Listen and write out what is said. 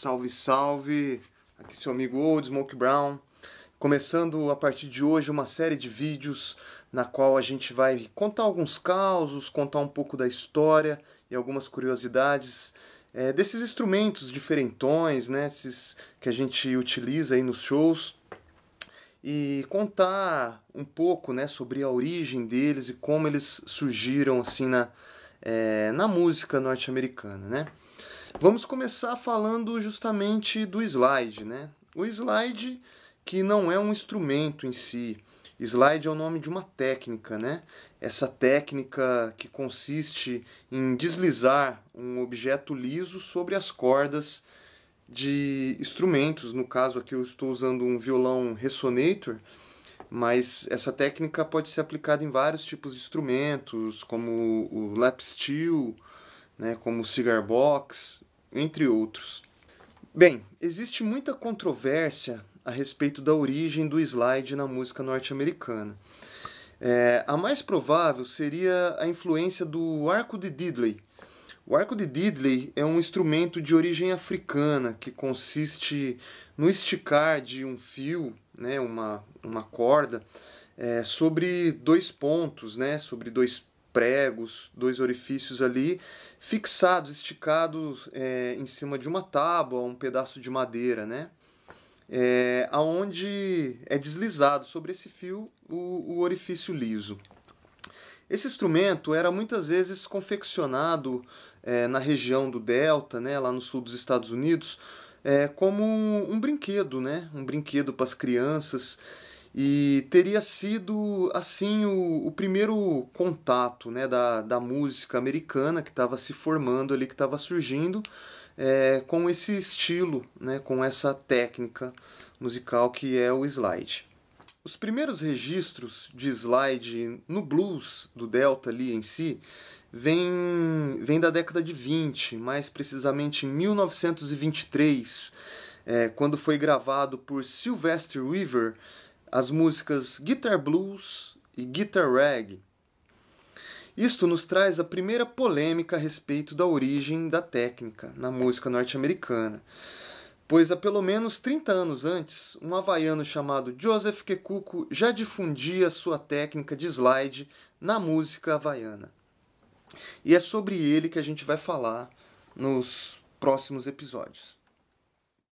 Salve, salve! Aqui seu amigo Old Smoke Brown. Começando a partir de hoje uma série de vídeos na qual a gente vai contar alguns causos, contar um pouco da história e algumas curiosidades é, desses instrumentos diferentões, né? Esses que a gente utiliza aí nos shows e contar um pouco, né, sobre a origem deles e como eles surgiram assim na é, na música norte-americana, né? Vamos começar falando justamente do slide, né? O slide que não é um instrumento em si. Slide é o nome de uma técnica, né? Essa técnica que consiste em deslizar um objeto liso sobre as cordas de instrumentos. No caso aqui eu estou usando um violão resonator, mas essa técnica pode ser aplicada em vários tipos de instrumentos, como o lap steel, né, como o Cigar Box, entre outros. Bem, existe muita controvérsia a respeito da origem do slide na música norte-americana. É, a mais provável seria a influência do arco de Diddley. O arco de Diddley é um instrumento de origem africana que consiste no esticar de um fio, né, uma, uma corda, é, sobre dois pontos, né, sobre dois pregos, dois orifícios ali, fixados, esticados é, em cima de uma tábua, um pedaço de madeira, né? É, aonde é deslizado sobre esse fio o, o orifício liso. Esse instrumento era muitas vezes confeccionado é, na região do Delta, né, lá no sul dos Estados Unidos, é, como um, um brinquedo, né, um brinquedo para as crianças. E teria sido, assim, o, o primeiro contato né, da, da música americana que estava se formando ali, que estava surgindo, é, com esse estilo, né, com essa técnica musical que é o slide. Os primeiros registros de slide no blues do Delta ali em si vem, vem da década de 20, mais precisamente em 1923, é, quando foi gravado por Sylvester Weaver as músicas Guitar Blues e Guitar Rag. Isto nos traz a primeira polêmica a respeito da origem da técnica na música norte-americana, pois há pelo menos 30 anos antes, um havaiano chamado Joseph Kekuko já difundia sua técnica de slide na música havaiana. E é sobre ele que a gente vai falar nos próximos episódios.